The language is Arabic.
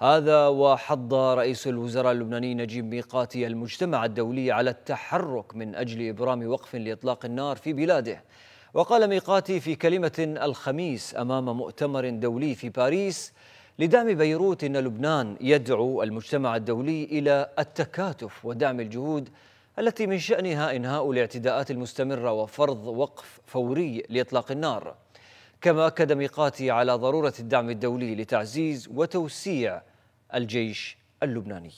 هذا وحض رئيس الوزراء اللبناني نجيب ميقاتي المجتمع الدولي على التحرك من أجل إبرام وقف لإطلاق النار في بلاده وقال ميقاتي في كلمة الخميس أمام مؤتمر دولي في باريس لدعم بيروت إن لبنان يدعو المجتمع الدولي إلى التكاتف ودعم الجهود التي من شأنها إنهاء الاعتداءات المستمرة وفرض وقف فوري لإطلاق النار كما أكد ميقاتي على ضرورة الدعم الدولي لتعزيز وتوسيع الجيش اللبناني